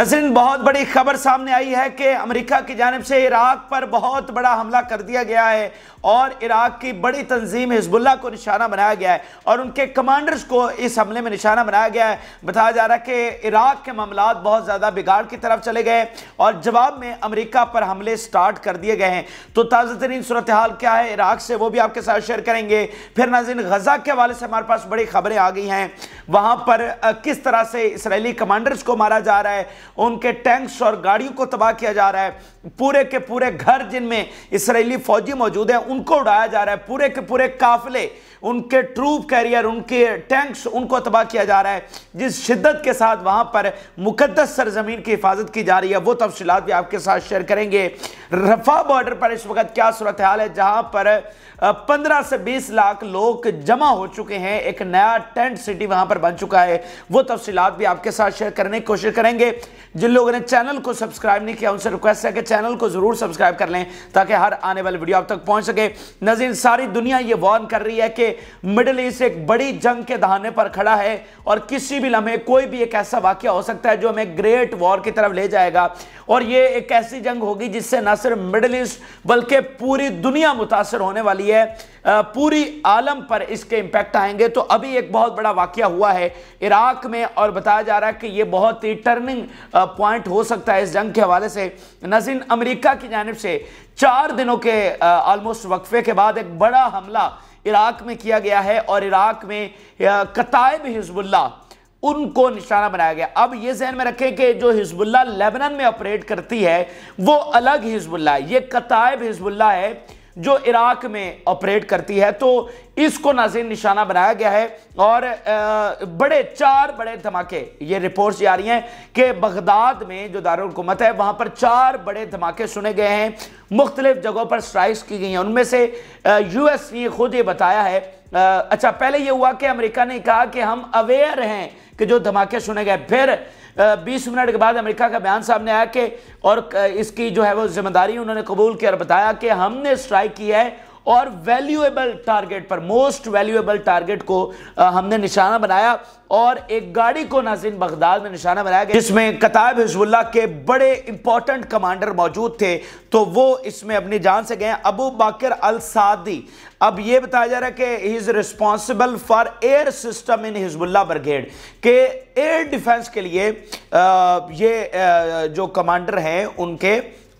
नजरिन बहुत बड़ी खबर सामने आई है कि अमेरिका की जानब से इराक पर बहुत बड़ा हमला कर दिया गया है और इराक की बड़ी तंजीम हिजबुल्ला को निशाना बनाया गया है और उनके कमांडर्स को इस हमले में निशाना बनाया गया है बताया जा रहा है कि इराक के मामला बहुत ज़्यादा बिगाड़ की तरफ चले गए और जवाब में अमरीका पर हमले स्टार्ट कर दिए गए हैं तो ताज़ा तरीन सूरत हाल क्या है इराक से वो भी आपके साथ शेयर करेंगे फिर नाजिन गजा के हवाले से हमारे पास बड़ी खबरें आ गई हैं वहाँ पर किस तरह से इसराइली कमांडर्स को मारा जा रहा है उनके टैंक्स और गाड़ियों को तबाह किया जा रहा है पूरे के पूरे घर जिनमें इसराइली फौजी मौजूद है उनको उड़ाया जा रहा है पूरे के पूरे काफिले उनके ट्रूप कैरियर उनके टैंक्स उनको तबाह किया जा रहा है जिस शिद्दत के साथ वहाँ पर मुकदस सरजमीन की हिफाजत की जा रही है वो तफसीत भी आपके साथ शेयर करेंगे रफा बॉर्डर पर इस वक्त क्या सूरत हाल है जहाँ पर पंद्रह से बीस लाख लोग जमा हो चुके हैं एक नया टेंट सिटी वहाँ पर बन चुका है वो तफसीत भी आपके साथ शेयर करने की कोशिश करेंगे जिन लोगों ने चैनल को सब्सक्राइब नहीं किया उनसे रिक्वेस्ट है कि चैनल को ज़रूर सब्सक्राइब कर लें ताकि हर आने वाली वीडियो आप तक पहुँच सके नजर सारी दुनिया ये वॉर्न कर रही है कि मिडल ईस्ट एक बड़ी जंग के दहाने पर खड़ा है और किसी भी लम्हे कोई भी एक ऐसा वाक्य हो सकता है जो हमें ग्रेट वॉर की तरफ ले जाएगा और ये एक ऐसी जंग होगी जिससे ना सिर्फ मिडल ईस्ट बल्कि पूरी दुनिया मुतासर होने वाली है पूरी आलम पर इसके इम्पैक्ट आएंगे तो अभी एक बहुत बड़ा वाक्य हुआ है इराक में और बताया जा रहा है कि ये बहुत ही टर्निंग पॉइंट हो सकता है इस जंग के हवाले से नजीन अमेरिका की जानब से चार दिनों के ऑलमोस्ट वक्फे के बाद एक बड़ा हमला इराक में किया गया है और इराक में कतायब हिजबुल्ला उनको निशाना बनाया गया अब ये जहन में रखें कि जो हिजबुल्ला लेबनन में ऑपरेट करती है वो अलग हिजबुल्ला है ये कतायब हिजबुल्ला है जो इराक में ऑपरेट करती है तो इसको नाजिन निशाना बनाया गया है और बड़े चार बड़े धमाके ये रिपोर्ट्स जा रही हैं कि बगदाद में जो दारकूमत है वहाँ पर चार बड़े धमाके सुने गए हैं मुख्तलिफ जगहों पर स्ट्राइक्स की गई हैं उनमें से यूएस ने खुद ये बताया है अच्छा पहले ये हुआ कि अमरीका ने कहा कि हम अवेयर हैं कि जो धमाके सुने गए फिर बीस मिनट के बाद अमेरिका का बयान सामने आया कि और इसकी जो है वो जिम्मेदारी उन्होंने कबूल किया और बताया कि हमने स्ट्राइक की है और वैल्यूएबल टारगेट पर मोस्ट वैल्यूएबल टारगेट को आ, हमने निशाना बनाया और एक गाड़ी को नाजिन बगदाद में निशाना बनाया गया जिसमें कताब हिजबुल्ला के बड़े इंपॉर्टेंट कमांडर मौजूद थे तो वो इसमें अपनी जान से गए अबू बाकर अल सादी अब ये बताया जा रहा है कि he is responsible for air system in Hezbollah brigade के एयर डिफेंस के लिए आ, ये आ, जो कमांडर हैं उनके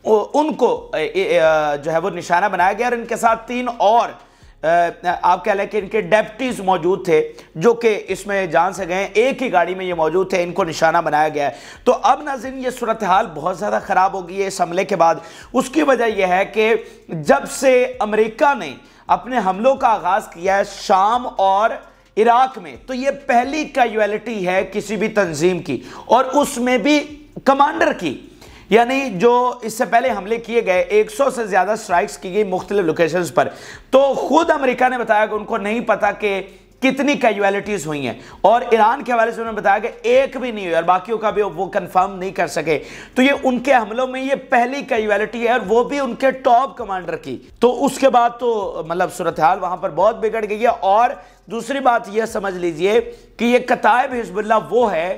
उनको जो है वो निशाना बनाया गया और इनके साथ तीन और आप कह लें कि इनके डेप्टीज मौजूद थे जो कि इसमें जान से गए एक ही गाड़ी में ये मौजूद थे इनको निशाना बनाया गया है तो अब नाजिन ये सूरत हाल बहुत ज़्यादा ख़राब होगी है इस हमले के बाद उसकी वजह यह है कि जब से अमेरिका ने अपने हमलों का आगाज़ किया है शाम और इराक में तो ये पहली कैजुअलिटी है किसी भी तंजीम की और उसमें भी कमांडर की यानी जो इससे पहले हमले किए गए 100 से ज़्यादा स्ट्राइक्स की गई मुख्तलिफ लोकेशंस पर तो खुद अमेरिका ने बताया कि उनको नहीं पता कि कितनी कैजुअलिटीज़ हुई हैं और ईरान के हवाले से उन्होंने बताया कि एक भी नहीं हुई और बाकियों का भी वो कंफर्म नहीं कर सके तो ये उनके हमलों में ये पहली कैजुअलिटी है और वो भी उनके टॉप कमांडर की तो उसके बाद तो मतलब सूरत हाल वहाँ पर बहुत बिगड़ गई है और दूसरी बात यह समझ लीजिए कि ये कतायब हिजबुल्ला वो है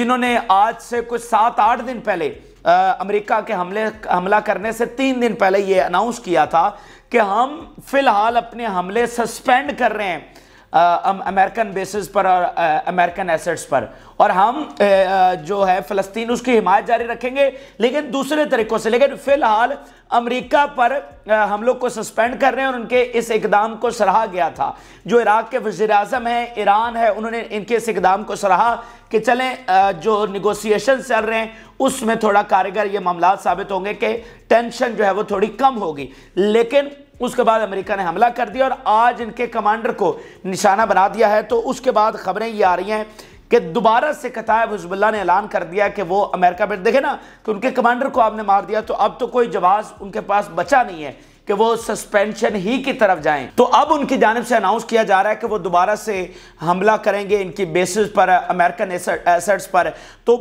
जिन्होंने आज से कुछ सात आठ दिन पहले अमेरिका के हमले हमला करने से तीन दिन पहले ये अनाउंस किया था कि हम फिलहाल अपने हमले सस्पेंड कर रहे हैं अमेरिकन बेसिस पर और अमेरिकन एसेट्स पर और हम जो है फ़लस्तीन उसकी हिमायत जारी रखेंगे लेकिन दूसरे तरीक़ों से लेकिन फ़िलहाल अमेरिका पर हम लोग को सस्पेंड कर रहे हैं और उनके इस इकदाम को सराहा गया था जो इराक़ के वजी अजम हैं ईरान है उन्होंने इनके इस इकदाम को सराहा कि चलें जो निगोसिएशन चल रहे हैं उसमें थोड़ा कारगर ये मामला साबित होंगे कि टेंशन जो है वो थोड़ी कम होगी लेकिन उसके बाद अमेरिका ने हमला कर दिया और आज इनके कमांडर को निशाना बना दिया है तो उसके बाद खबरें ये आ रही हैं कि दोबारा से कतायब हिजबुल्ला ने ऐलान कर दिया कि वो अमेरिका में देखे ना कि उनके कमांडर को आपने मार दिया तो अब तो कोई जवाब उनके पास बचा नहीं है कि वो सस्पेंशन ही की तरफ जाएं तो अब उनकी जानब से अनाउंस किया जा रहा है कि वो दोबारा से हमला करेंगे इनकी बेसिस पर अमेरिकन एसेट्स पर तो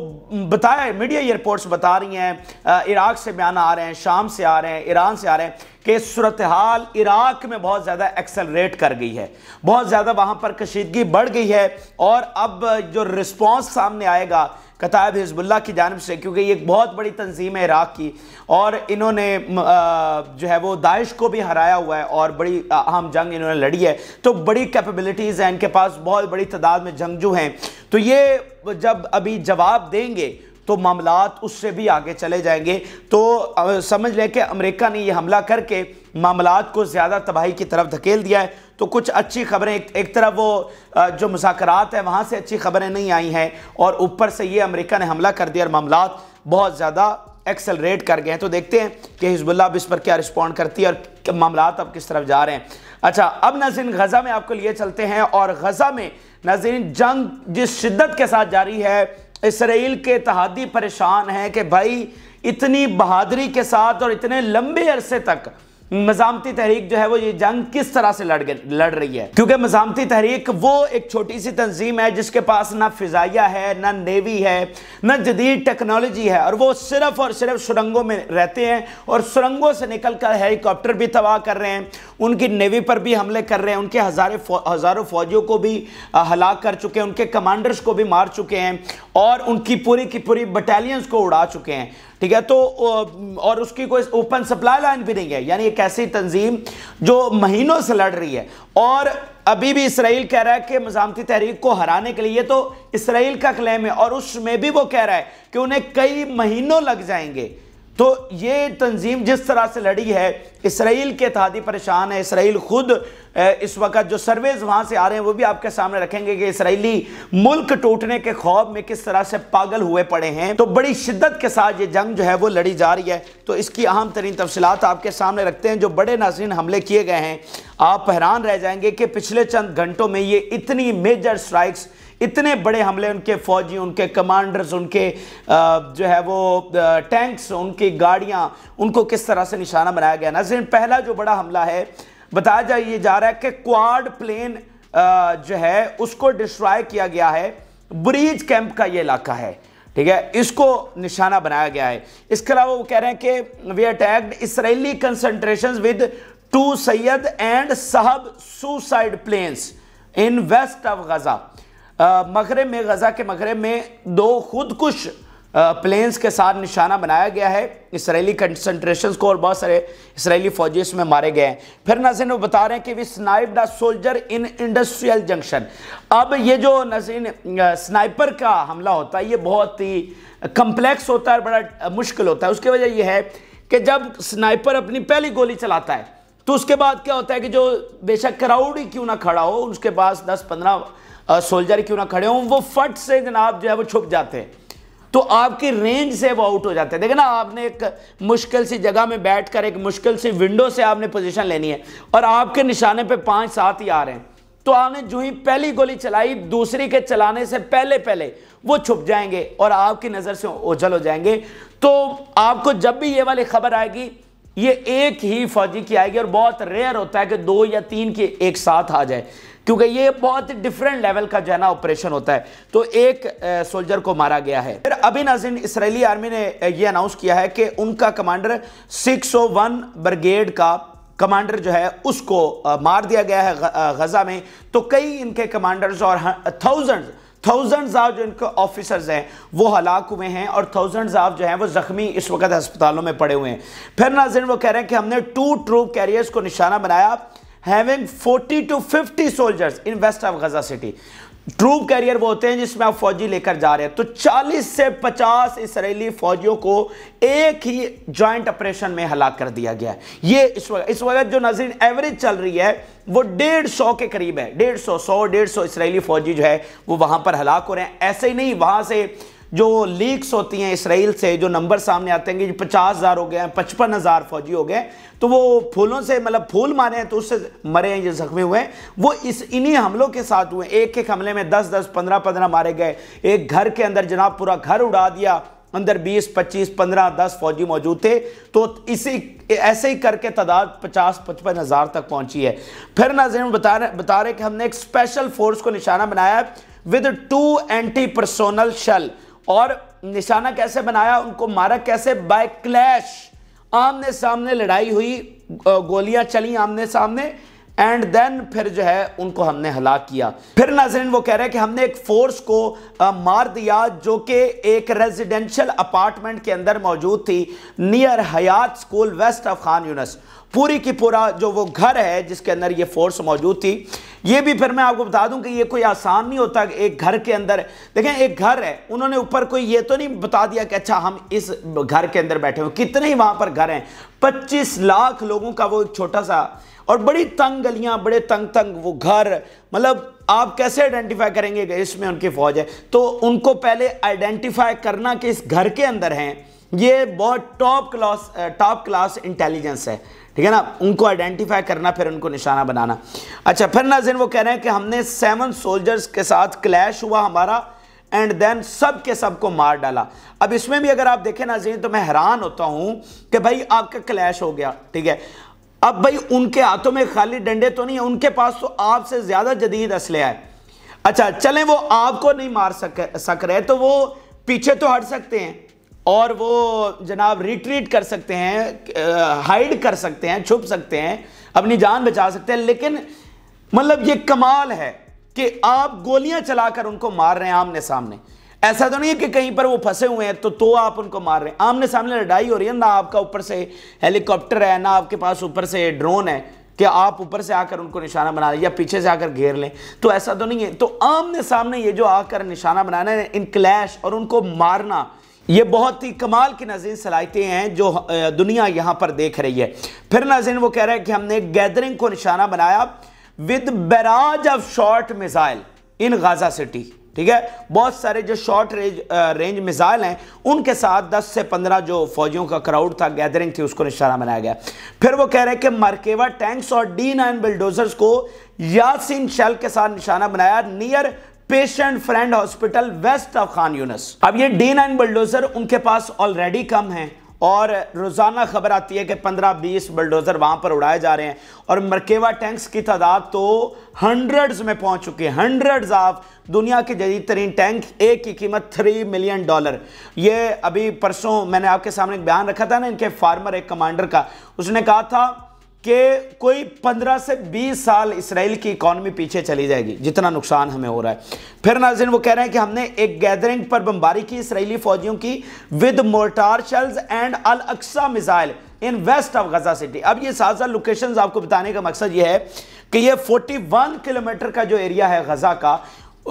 बताया मीडिया ये रिपोर्ट्स बता रही हैं इराक से बयान आ रहे हैं शाम से आ रहे हैं ईरान से आ रहे हैं कि सूरत हाल इराक में बहुत ज़्यादा एक्सलरेट कर गई है बहुत ज़्यादा वहाँ पर कशीदगी बढ़ गई है और अब जो रिस्पॉन्स सामने आएगा कताब हिजबुल्ला की जानब से क्योंकि ये एक बहुत बड़ी तंजीम है इराक़ की और इन्होंने जो है वो दाइश को भी हराया हुआ है और बड़ी अहम जंग इन्होंने लड़ी है तो बड़ी कैपेबिलिटीज़ हैं इनके पास बहुत बड़ी तादाद में जंगजू हैं तो ये जब अभी जवाब देंगे तो मामला उससे भी आगे चले जाएंगे तो समझ लें कि अमेरिका ने यह हमला करके मामला को ज़्यादा तबाही की तरफ धकेल दिया है तो कुछ अच्छी खबरें एक, एक तरफ वो जो मुजाकर है वहाँ से अच्छी खबरें नहीं आई हैं और ऊपर से ये अमेरिका ने हमला कर दिया और मामला बहुत ज़्यादा एक्सेलरेट कर गए हैं तो देखते हैं कि हिजबुल्ला अब इस पर क्या रिस्पॉन्ड करती है और मामला अब किस तरफ जा रहे हैं अच्छा अब नजर गज़ा में आपको लिए चलते हैं और गज़ा में नजर जंग जिस शिद्दत के साथ जारी है इसराइल के इतिहादी परेशान हैं कि भाई इतनी बहादरी के साथ और इतने लंबे अरसे तक मजामती तहरीक जो है वो ये जंग किस तरह से लड़ लड़ रही है क्योंकि मजामती तहरीक वो एक छोटी सी तंजीम है जिसके पास ना फिजाइया है ना नेवी है ना जदीद टेक्नोलॉजी है और वो सिर्फ और सिर्फ सुरंगों में रहते हैं और सुरंगों से निकल कर हेलीकॉप्टर भी तबाह कर रहे हैं उनकी नेवी पर भी हमले कर रहे हैं उनके हज़ारे फौ, हज़ारों फौजियों को भी हलाक कर चुके हैं उनके कमांडर्स को भी मार चुके हैं और उनकी पूरी की पूरी बटालियंस को उड़ा चुके हैं ठीक है तो और उसकी कोई ओपन सप्लाई लाइन भी नहीं है यानी एक ऐसी तंजीम जो महीनों से लड़ रही है और अभी भी इसराइल कह रहा है कि मजामती तहरीक को हराने के लिए तो इसराइल का क्लेम है और उसमें भी वो कह रहा है कि उन्हें कई महीनों लग जाएंगे तो ये तंजीम जिस तरह से लड़ी है इसराइल के तहदी परेशान है इसराइल ख़ुद इस वक्त जो सर्वेज वहाँ से आ रहे हैं वो भी आपके सामने रखेंगे कि इसराइली मुल्क टूटने के खौफ में किस तरह से पागल हुए पड़े हैं तो बड़ी शिद्दत के साथ ये जंग जो है वो लड़ी जा रही है तो इसकी अहम तरीन तफसलत आपके सामने रखते हैं जो बड़े नाजरन हमले किए गए हैं आप हैरान रह जाएंगे कि पिछले चंद घंटों में ये इतनी मेजर स्ट्राइक्स इतने बड़े हमले उनके फौजी उनके कमांडर्स उनके जो है वो टैंक्स उनकी गाड़ियाँ उनको किस तरह से निशाना बनाया गया नाजरीन पहला जो बड़ा हमला है बताया जा ये जा रहा है कि क्वाड प्लेन जो है उसको डिस्ट्रॉय किया गया है ब्रीज कैंप का ये इलाका है ठीक है इसको निशाना बनाया गया है इसके अलावा वो कह रहे हैं कि we attacked Israeli concentration with two Sayyed and Saheb suicide planes in west of Gaza मगरब में गज़ा के मगरब में दो खुदकुश प्लेन्स के साथ निशाना बनाया गया है इसराइली कंसनट्रेशन को और बहुत सारे इसराइली फौजी इसमें मारे गए हैं फिर नजीन वो बता रहे हैं कि we snipe the soldier in industrial junction अब ये जो नजीन स्नाइपर का हमला होता है ये बहुत ही कम्प्लेक्स होता है बड़ा मुश्किल होता है उसकी वजह यह है कि जब स्नाइपर अपनी पहली गोली चलाता है तो उसके बाद क्या होता है कि जो बेशक क्राउड ही क्यों ना खड़ा हो उसके पास दस पंद्रह सोल्जर क्यों ना खड़े हों वो फट से जनाब जो है वो छुप जाते हैं तो आपकी रेंज से वो आउट हो जाते हैं देखे ना आपने एक मुश्किल सी जगह में बैठ कर एक मुश्किल सी विंडो से आपने पोजीशन लेनी है और आपके निशाने पे पांच सात ही आ रहे हैं तो आपने जो ही पहली गोली चलाई दूसरी के चलाने से पहले पहले वो छुप जाएंगे और आपकी नज़र से ओझल हो जाएंगे तो आपको जब भी ये वाली खबर आएगी ये एक ही फौजी की आएगी और बहुत रेयर होता है कि दो या तीन की एक साथ आ जाए क्योंकि ये बहुत डिफरेंट लेवल का जो है ना ऑपरेशन होता है तो एक सोल्जर को मारा गया है फिर अभी नाजिन इसराइली आर्मी ने यह अनाउंस किया है कि उनका कमांडर 601 ब्रिगेड का कमांडर जो है उसको मार दिया गया है गजा में तो कई इनके कमांडर्स और थाउजेंड थाउजेंड ऑफ जो इनके ऑफिसर्स हैं वो हलाक हुए हैं और थाउजेंड ऑफ जो हैं वो ज़ख्मी इस वक्त अस्पतालों में पड़े हुए हैं फिर नाजिन वो कह रहे हैं कि हमने टू ट्रूप कैरियर्स को निशाना बनाया having 40 to 50 soldiers in west of Gaza city troop carrier वो होते हैं जिसमें आप फौजी लेकर जा रहे हैं तो 40 से 50 इसराइली फौजियों को एक ही जॉइंट ऑपरेशन में हलाक कर दिया गया है ये इस वक्त इस वक्त जो नजर एवरेज चल रही है वो डेढ़ सौ के करीब है डेढ़ सौ सौ डेढ़ सौ इसराइली फौजी जो है वो वहां पर हलाक हो रहे हैं ऐसे ही नहीं वहां से जो लीक्स होती हैं इसराइल से जो नंबर सामने आते हैं कि पचास हज़ार हो गए हैं पचपन हज़ार फौजी हो गए तो वो फूलों से मतलब फूल मारे हैं तो उससे मरे हैं जो जख्मी हुए हैं वो इस इन्हीं हमलों के साथ हुए एक एक हमले में दस दस पंद्रह पंद्रह मारे गए एक घर के अंदर जनाब पूरा घर उड़ा दिया अंदर 20, 25, 15, 10 फौजी मौजूद थे तो इसी ऐसे ही करके तादाद 50, पचपन हज़ार तक पहुंची है फिर नाजिन बता रहे बता रहे कि हमने एक स्पेशल फोर्स को निशाना बनाया with two anti personnel shell और निशाना कैसे बनाया उनको मारा कैसे बाय क्लैश आमने सामने लड़ाई हुई गोलियां चली आमने सामने एंड देन फिर जो है उनको हमने हला किया फिर नाजरीन वो कह रहे हैं कि हमने एक फोर्स को आ, मार दिया जो कि एक रेजिडेंशियल अपार्टमेंट के अंदर मौजूद थी near Hayat school west of Khan Younis पूरी की पूरा जो वो घर है जिसके अंदर ये फोर्स मौजूद थी ये भी फिर मैं आपको बता दूं कि ये कोई आसान नहीं होता एक घर के अंदर देखें एक घर है उन्होंने ऊपर कोई ये तो नहीं बता दिया कि अच्छा हम इस घर के अंदर बैठे हुए कितने ही वहाँ पर घर हैं पच्चीस लाख लोगों का वो एक छोटा सा और बड़ी तंग गलियां बड़े तंग तंग वो घर मतलब आप कैसे आइडेंटिफाई करेंगे कि इसमें उनकी फौज है तो उनको पहले आइडेंटिफाई करना कि इस घर के अंदर हैं ये बहुत top class top class intelligence है ठीक है ना उनको आइडेंटिफाई करना फिर उनको निशाना बनाना अच्छा फिर नाजिन वो कह रहे हैं कि हमने सेवन सोल्जर्स के साथ क्लैश हुआ हमारा एंड देन सब के सब को मार डाला अब इसमें भी अगर आप देखें नाजीन तो मैं हैरान होता हूं कि भाई आपका क्लैश हो गया ठीक है अब भाई उनके हाथों में खाली डंडे तो नहीं है उनके पास तो आपसे ज़्यादा जदीद असले है अच्छा चलें वो आपको नहीं मार सक सक रहे तो वो पीछे तो हट सकते हैं और वो जनाब रिट्रीट कर सकते हैं हाइड कर सकते हैं छुप सकते हैं अपनी जान बचा सकते हैं लेकिन मतलब ये कमाल है कि आप गोलियां चलाकर उनको मार रहे हैं आमने सामने ऐसा तो नहीं है कि कहीं पर वो फंसे हुए हैं तो तो आप उनको मार रहे हैं आमने सामने लड़ाई हो रही है ना आपका ऊपर से हेलीकॉप्टर है ना आपके पास ऊपर से ड्रोन है कि आप ऊपर से आकर उनको निशाना बना लें या पीछे से आकर घेर लें तो ऐसा तो नहीं है तो आमने सामने ये जो आकर निशाना बनाना है इन क्लैश और उनको मारना ये बहुत ही कमाल की नजर सलाहियतें हैं जो दुनिया यहां पर देख रही है फिर नजर वो कह रहा है कि हमने गैदरिंग को निशाना बनाया with barrage of short missile in Gaza city ठीक है बहुत सारे जो शॉर्ट रेंज रेंज मिसाइल हैं उनके साथ 10 से 15 जो फौजियों का क्राउड था गैदरिंग थी उसको निशाना बनाया गया फिर वो कह रहे हैं कि मरकेवा टैंक्स और डी नाइन बिल्डोजर्स को यासिन शेल के साथ निशाना बनाया near patient friend hospital west of Khan Younis अब ये डी नाइन बुलडोजर उनके पास ऑलरेडी कम है और रोज़ाना खबर आती है कि 15-20 बल्डोज़र वहां पर उड़ाए जा रहे हैं और मरकेवा टैंक्स की तादाद तो हंड्रेड्स में पहुंच चुकी है हंड्रेड्स ऑफ दुनिया के जदीद तरीन टैंक एक की कीमत थ्री मिलियन डॉलर ये अभी परसों मैंने आपके सामने एक बयान रखा था ना इनके फार्मर एक कमांडर का उसने कहा था कि कोई 15 से 20 साल इसराइल की इकॉनमी पीछे चली जाएगी जितना नुकसान हमें हो रहा है फिर नाजिन वो कह रहे हैं कि हमने एक गैदरिंग पर बमबारी की इसराइली फौजियों की with mortar shells and Al Aqsa missile in west of Gaza city अब ये साजा सात लोकेशन आपको बताने का मकसद ये है कि ये 41 किलोमीटर का जो एरिया है गजा का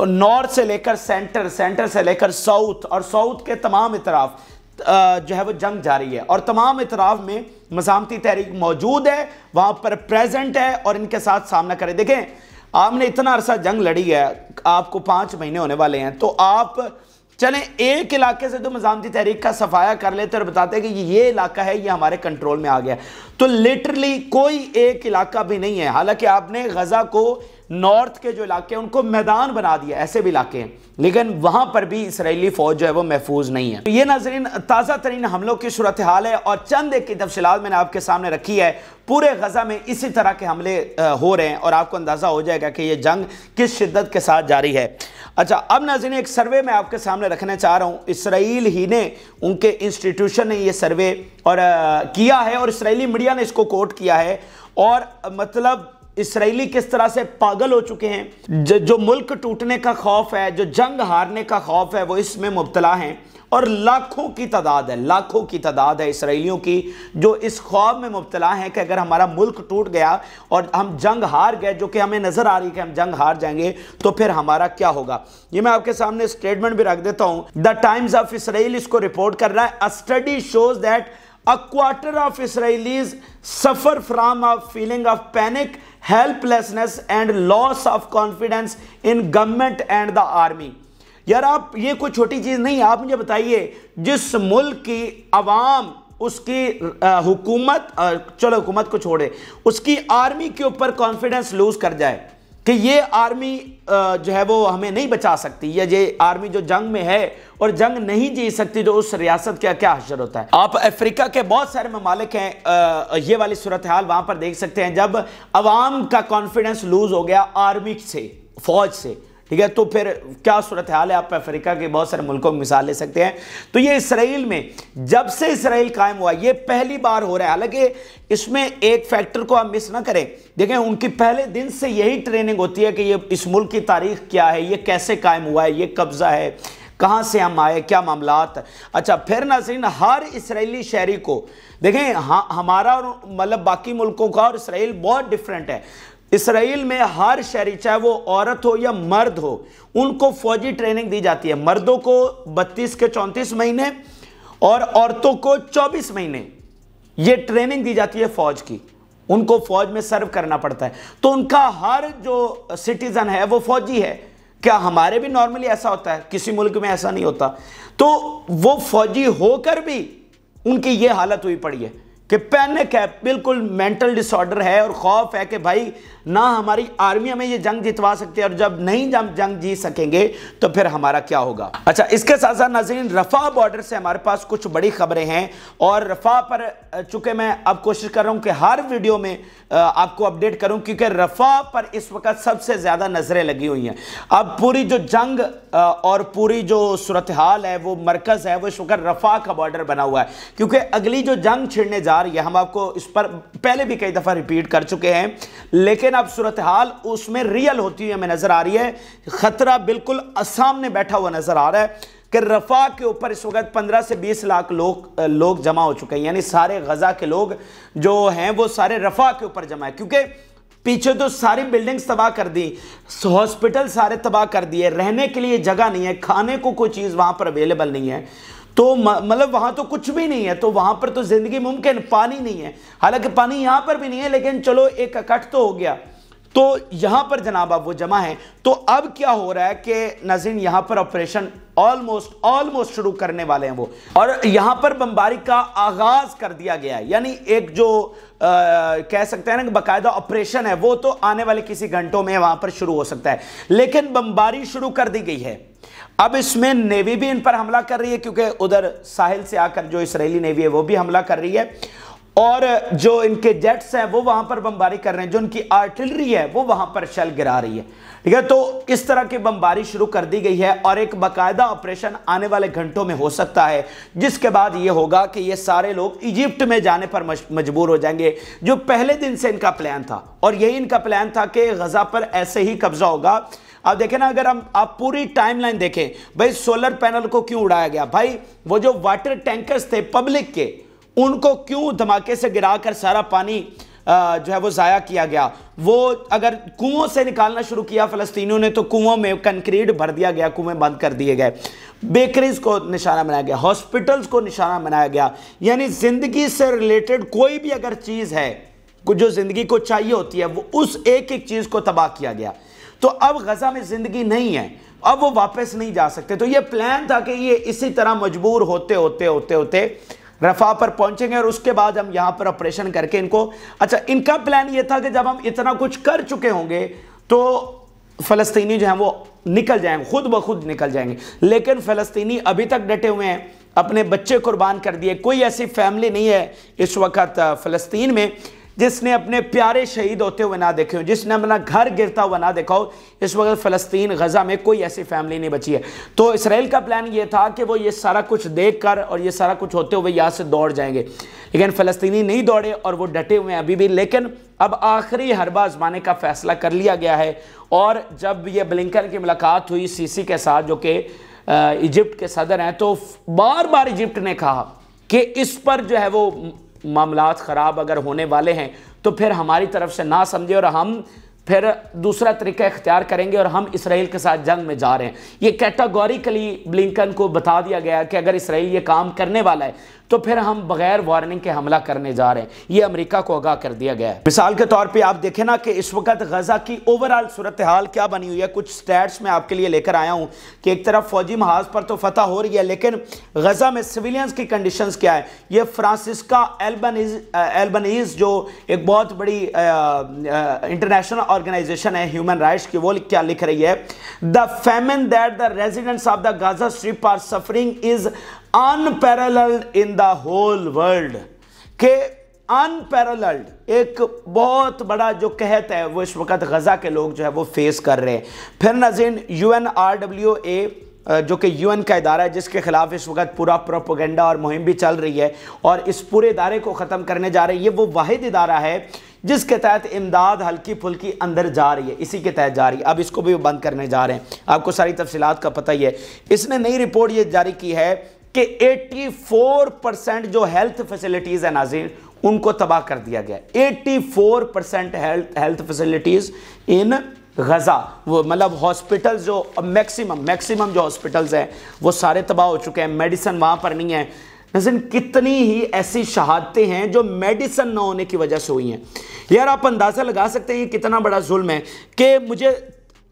नॉर्थ से लेकर सेंटर सेंटर से लेकर साउथ और साउथ के तमाम इतराफ़ जो है वो जंग जारी है और तमाम इतराफ में मजामती तहरीक मौजूद है वहाँ पर प्रेजेंट है और इनके साथ सामना करें देखें आपने इतना अरसा जंग लड़ी है आपको पाँच महीने होने वाले हैं तो आप चलें एक इलाके से तो मजामती तहरीक का सफाया कर लेते और बताते हैं कि ये इलाका है ये हमारे कंट्रोल में आ गया तो लिटरली कोई एक इलाका भी नहीं है हालांकि आपने गज़ा को नॉर्थ के जो इलाके हैं उनको मैदान बना दिया ऐसे भी इलाके हैं लेकिन वहां पर भी इसराइली फौज जो है वो महफूज नहीं है तो ये नाजरीन ताज़ा तरीन हमलों की सूरत हाल है और चंद एक की तफसलत मैंने आपके सामने रखी है पूरे गजा में इसी तरह के हमले हो रहे हैं और आपको अंदाज़ा हो जाएगा कि ये जंग किस शिद्दत के साथ जारी है अच्छा अब नाजरीन एक सर्वे मैं आपके सामने रखना चाह रहा हूँ इसराइल ही ने उनके इंस्टीट्यूशन ने यह सर्वे और आ, किया है और इसराइली मीडिया ने इसको कोट किया है और मतलब इसराइली किस तरह से पागल हो चुके हैं जो, जो मुल्क टूटने का खौफ है जो जंग हारने का खौफ है वो इसमें मुबतला हैं और लाखों की तादाद है लाखों की तादाद है इसराइलियों की जो इस ख्वाब में मुबतला है कि अगर हमारा मुल्क टूट गया और हम जंग हार गए जो कि हमें नज़र आ रही है कि हम जंग हार जाएंगे तो फिर हमारा क्या होगा ये मैं आपके सामने स्टेटमेंट भी रख देता हूँ द टाइम्स ऑफ इसराइल इसको रिपोर्ट कर रहा है study shows that a quarter of Israelis suffer from a feeling of panic, helplessness and loss of confidence in government and the army. यार आप ये कोई छोटी चीज़ नहीं आप मुझे बताइए जिस मुल्क की आवाम उसकी हुकूमत चलो हुकूमत को छोड़े उसकी आर्मी के ऊपर कॉन्फिडेंस लूज कर जाए कि ये आर्मी जो है वो हमें नहीं बचा सकती या ये आर्मी जो जंग में है और जंग नहीं जी सकती जो तो उस रियासत का क्या हशर होता है आप अफ्रीका के बहुत सारे ममालिक हैं ये वाली सूरत हाल वहाँ पर देख सकते हैं जब आवाम का कॉन्फिडेंस लूज हो गया आर्मी से फौज से ठीक है तो फिर क्या सूरत हाल है आप अफ्रीका के बहुत सारे मुल्कों में मिसाल ले सकते हैं तो ये इसराइल में जब से इसराइल कायम हुआ ये पहली बार हो रहा है हालांकि इसमें एक फैक्टर को आप मिस ना करें देखें उनकी पहले दिन से यही ट्रेनिंग होती है कि ये इस मुल्क की तारीख क्या है ये कैसे कायम हुआ है ये कब्ज़ा है कहाँ से हम आए क्या मामला अच्छा फिर नाजरीन हर इसराइली शहरी को देखें हाँ हमारा और मतलब बाकी मुल्कों का और इसराइल बहुत डिफरेंट है इसराइल में हर शहरी चाहे वो औरत हो या मर्द हो उनको फौजी ट्रेनिंग दी जाती है मर्दों को 32 के 34 महीने और औरतों को 24 महीने ये ट्रेनिंग दी जाती है फौज की उनको फौज में सर्व करना पड़ता है तो उनका हर जो सिटीजन है वो फौजी है क्या हमारे भी नॉर्मली ऐसा होता है किसी मुल्क में ऐसा नहीं होता तो वो फौजी होकर भी उनकी ये हालत हुई पड़ी है कि पैनिक है बिल्कुल मेंटल डिसऑर्डर है और खौफ है कि भाई ना हमारी आर्मी हमें ये जंग जितवा सकती है और जब नहीं जंग जीत सकेंगे तो फिर हमारा क्या होगा अच्छा इसके साथ साथ नाजरीन रफा बॉर्डर से हमारे पास कुछ बड़ी खबरें हैं और रफा पर चूंकि मैं अब कोशिश कर रहा हूं कि हर वीडियो में आपको अपडेट करूं क्योंकि रफा पर इस वक्त सबसे ज़्यादा नज़रें लगी हुई हैं अब पूरी जो जंग और पूरी जो सूरत हाल है वो मरकज़ है वो इस वक्त रफा का बॉर्डर बना हुआ है क्योंकि अगली जो जंग छिड़ने जा रही है हम आपको इस पर पहले भी कई दफ़ा रिपीट कर चुके हैं लेकिन लेकिन अब सूरत हाल उसमें रियल होती हुई हमें नज़र आ रही है ख़तरा बिल्कुल सामने बैठा हुआ नज़र आ रहा है कि रफ़ा के ऊपर इस वक्त 15 से 20 लाख लोग लोग जमा हो चुके हैं यानी सारे गज़ा के लोग जो हैं वो सारे रफ़ा के ऊपर जमा है क्योंकि पीछे तो सारी बिल्डिंग्स तबाह कर दी हॉस्पिटल सारे तबाह कर दिए रहने के लिए जगह नहीं है खाने को कोई चीज़ वहाँ पर अवेलेबल नहीं है तो मतलब वहां तो कुछ भी नहीं है तो वहां पर तो ज़िंदगी मुमकिन पानी नहीं है हालांकि पानी यहां पर भी नहीं है लेकिन चलो एक इकट्ठ तो हो गया तो यहां पर जनाब अब वो जमा है तो अब क्या हो रहा है कि नजीन यहां पर ऑपरेशन ऑलमोस्ट ऑलमोस्ट शुरू करने वाले हैं वो और यहां पर बमबारी का आगाज़ कर दिया गया है यानी एक जो आ, कह सकते हैं ना कि बाकायदा ऑपरेशन है वो तो आने वाले किसी घंटों में वहां पर शुरू हो सकता है लेकिन बमबारी शुरू कर दी गई है अब इसमें नेवी भी इन पर हमला कर रही है क्योंकि उधर साहिल से आकर जो इसराइली नेवी है वो भी हमला कर रही है और जो इनके जेट्स हैं वो वहां पर बमबारी कर रहे हैं जो इनकी आर्टिलरी है वो वहां पर शल गिरा रही है ठीक है तो इस तरह की बमबारी शुरू कर दी गई है और एक बाकायदा ऑपरेशन आने वाले घंटों में हो सकता है जिसके बाद ये होगा कि ये सारे लोग इजिप्ट में जाने पर मजबूर हो जाएंगे जो पहले दिन से इनका प्लान था और यही इनका प्लान था कि गजा पर ऐसे ही कब्जा होगा अब देखें ना अगर हम आप पूरी टाइमलाइन देखें भाई सोलर पैनल को क्यों उड़ाया गया भाई वो जो वाटर टैंकर्स थे पब्लिक के उनको क्यों धमाके से गिराकर सारा पानी जो है वो ज़ाया किया गया वो अगर कुओं से निकालना शुरू किया फ़लस्तीनियों ने तो कुओं में कंक्रीट भर दिया गया कुएं बंद कर दिए गए बेकरीज को निशाना बनाया गया हॉस्पिटल्स को निशाना बनाया गया यानी ज़िंदगी से रिलेटेड कोई भी अगर चीज़ है जो ज़िंदगी को चाहिए होती है वो उस एक एक चीज़ को तबाह किया गया तो अब गजा में ज़िंदगी नहीं है अब वो वापस नहीं जा सकते तो ये प्लान था कि ये इसी तरह मजबूर होते होते होते होते रफा पर पहुंचेंगे और उसके बाद हम यहां पर ऑपरेशन करके इनको अच्छा इनका प्लान ये था कि जब हम इतना कुछ कर चुके होंगे तो फ़लस्तीनी जो है वो निकल जाएंगे खुद ब खुद निकल जाएंगे लेकिन फ़लस्तीनी अभी तक डटे हुए हैं अपने बच्चे कुर्बान कर दिए कोई ऐसी फैमिली नहीं है इस वक्त फ़लस्तीन में जिसने अपने प्यारे शहीद होते हुए ना देखे हो जिसने अपना घर गिरता हुआ ना देखा हो इस वक्त फ़लस्तीन गज़ा में कोई ऐसी फैमिली नहीं बची है तो इसराइल का प्लान ये था कि वो ये सारा कुछ देख कर और ये सारा कुछ होते हुए यहाँ से दौड़ जाएंगे लेकिन फ़लस्तनी नहीं दौड़े और वो डटे हुए हैं अभी भी लेकिन अब आखिरी हरबा आजमाने का फ़ैसला कर लिया गया है और जब ये ब्लिंकन की मुलाकात हुई सी के साथ जो कि इजिप्ट के सदर हैं तो बार बार इजिप्ट ने कहा कि इस पर जो है वो मामला ख़राब अगर होने वाले हैं तो फिर हमारी तरफ से ना समझे और हम फिर दूसरा तरीका इख्तियार करेंगे और हम इसराइल के साथ जंग में जा रहे हैं ये कैटागोरिकली ब्लिंकन को बता दिया गया कि अगर इसराइल ये काम करने वाला है तो फिर हम बगैर वार्निंग के हमला करने जा रहे हैं ये अमेरिका को आगाह कर दिया गया है मिसाल के तौर पर आप देखें ना कि इस वक्त गजा की ओवरऑल सूरत हाल क्या बनी हुई है कुछ स्टैट्स में आपके लिए लेकर आया हूँ कि एक तरफ फौजी महाज पर तो फतह हो रही है लेकिन गजा में सिविलियंस की कंडीशन क्या है ये फ्रांसिस्का एल्बनीज एल्बनीज जो एक बहुत बड़ी इंटरनेशनल ऑर्गेनाइजेशन है ह्यूमन राइट्स की वो क्या लिख रही है the famine that the residents of the Gaza strip are suffering is unparalleled in the whole world के अनपैरल्ड एक बहुत बड़ा जो कहत है वो इस वक्त गज़ा के लोग जो है वो फेस कर रहे हैं फिर नजीन U N R W A जो कि यूएन का इदारा है जिसके ख़िलाफ़ इस वक्त पूरा प्रोपोगेंडा और मुहिम भी चल रही है और इस पूरे इदारे को ख़त्म करने जा रहे हैं ये वो वाद इदारा है जिसके तहत इमदाद हल्की फुल्की अंदर जा रही है इसी के तहत जा रही है अब इसको भी बंद करने जा रहे हैं आपको सारी तफसीत का पता ही है इसने नई रिपोर्ट ये जारी की है कि 84 परसेंट जो हेल्थ फैसिलिटीज़ है नाजीन उनको तबाह कर दिया गया 84 percent health facilities in Gaza वो मतलब हॉस्पिटल जो मैक्सिमम मैक्सिमम जो हॉस्पिटल्स हैं वो सारे तबाह हो चुके हैं मेडिसन वहाँ पर नहीं है नजन कितनी ही ऐसी शहादतें हैं जो मेडिसन ना होने की वजह से हुई हैं यार आप अंदाज़ा लगा सकते हैं कितना बड़ा जुल्म है कि मुझे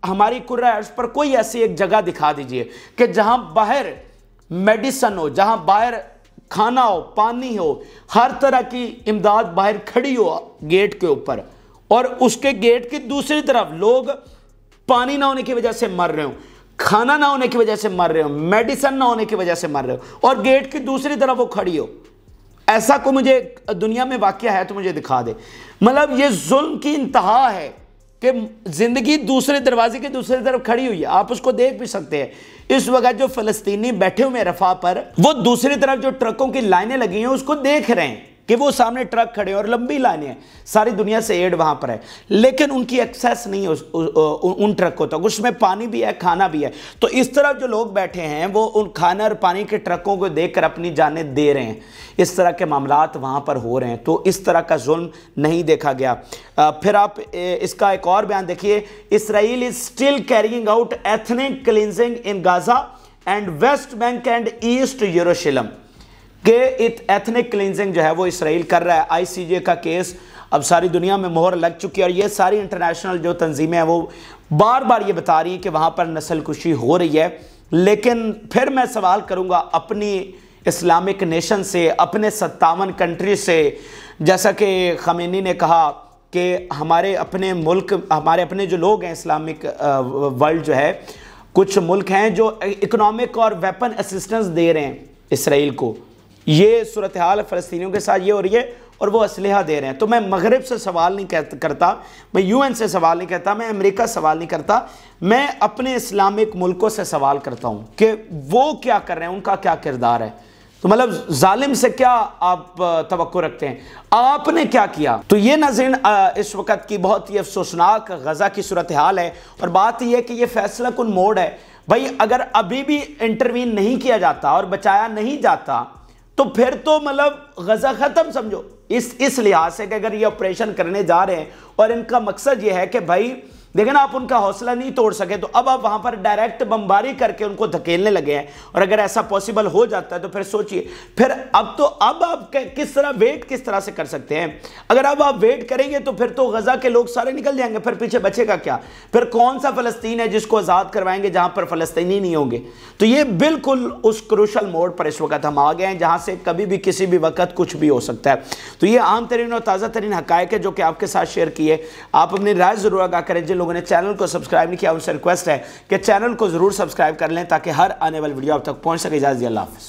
हमारी कुर्रा अर्ज पर कोई ऐसी एक जगह दिखा दीजिए कि जहाँ बाहर मेडिसन हो जहां बाहर खाना हो पानी हो हर तरह की इमदाद बाहर खड़ी हो गेट के ऊपर और उसके गेट की दूसरी तरफ लोग पानी ना होने की वजह से मर रहे हो खाना ना होने की वजह से मर रहे हो मेडिसन ना होने की वजह से मर रहे हो और गेट की दूसरी तरफ वो खड़ी हो ऐसा को मुझे दुनिया में वाक्य है तो मुझे दिखा दे मतलब ये जुल्म की इंतहा है कि ज़िंदगी दूसरे दरवाजे के दूसरी तरफ खड़ी हुई है आप उसको देख भी सकते हैं इस वक्त जो फ़लस्तीनी बैठे हुए रफा पर वो दूसरी तरफ जो ट्रकों की लाइनें लगी हैं उसको देख रहे हैं कि वो सामने ट्रक खड़े हैं और लंबी लाइनें हैं सारी दुनिया से एड वहां पर है लेकिन उनकी एक्सेस नहीं है उन ट्रक को तक तो। उसमें पानी भी है खाना भी है तो इस तरह जो लोग बैठे हैं वो उन खाना और पानी के ट्रकों को देखकर अपनी जानें दे रहे हैं इस तरह के मामला वहाँ पर हो रहे हैं तो इस तरह का जुल्म नहीं देखा गया फिर आप इसका एक और बयान देखिए Israel is still carrying out ethnic cleansing in Gaza and West Bank and East Jerusalem कि इत एथनिक क्लिनजिंग जो है वो इसराइल कर रहा है आईसीजे का केस अब सारी दुनिया में मोहर लग चुकी है और ये सारी इंटरनेशनल जो तंजीमें हैं वो बार बार ये बता रही हैं कि वहाँ पर नस्ल कुशी हो रही है लेकिन फिर मैं सवाल करूँगा अपनी इस्लामिक नेशन से अपने सत्तावन कंट्री से जैसा कि खमेनी ने कहा कि हमारे अपने मुल्क हमारे अपने जो लोग हैं इस्लामिक वर्ल्ड जो है कुछ मुल्क हैं जो इकोनॉमिक और वेपन असिस्टेंस दे रहे हैं इसराइल को ये सूरत हाल फ़लस्तियों के साथ ये हो रही है और वो असलहा दे रहे हैं तो मैं मगरब से सवाल नहीं करता मैं एन से सवाल नहीं कहता मैं अमेरिका सवाल नहीं करता मैं अपने इस्लामिक मुल्कों से सवाल करता हूँ कि वो क्या कर रहे हैं उनका क्या किरदार है तो मतलब जालिम से क्या आप तो रखते हैं आपने क्या किया तो ये नजर इस वक्त की बहुत ही अफसोसनाक गज़ा की सूरत हाल है और बात यह है कि ये फैसला कन मोड़ है भाई अगर अभी भी इंटरवीन नहीं किया जाता और बचाया नहीं जाता तो फिर तो मतलब गजा ख़त्म समझो इस इस लिहाज से कि अगर ये ऑपरेशन करने जा रहे हैं और इनका मकसद ये है कि भाई लेकिन आप उनका हौसला नहीं तोड़ सके तो अब आप वहां पर डायरेक्ट बमबारी करके उनको धकेलने लगे हैं और अगर ऐसा पॉसिबल हो जाता है तो फिर सोचिए फिर अब तो अब आप किस तरह वेट किस तरह से कर सकते हैं अगर अब आप वेट करेंगे तो फिर तो गजा के लोग सारे निकल जाएंगे फिर पीछे बचेगा क्या फिर कौन सा फलस्तीन है जिसको आज़ाद करवाएंगे जहां पर फलस्तीनी नहीं होंगे तो ये बिल्कुल उस क्रूशल मोड पर इस वक्त हम आ गए हैं जहां से कभी भी किसी भी वक्त कुछ भी हो सकता है तो ये आम तरीन और ताज़ा तरीन हकायक है जो कि आपके साथ शेयर किए आप अपनी राय ज़रूर आगा करें जिन लोगों ने चैनल को सब्सक्राइब नहीं किया उनसे रिक्वेस्ट है कि चैनल को ज़रूर सब्सक्राइब कर लें ताकि हर आने वाली वीडियो आप तक पहुंच सके इजाज़ अल्लाह हाफ़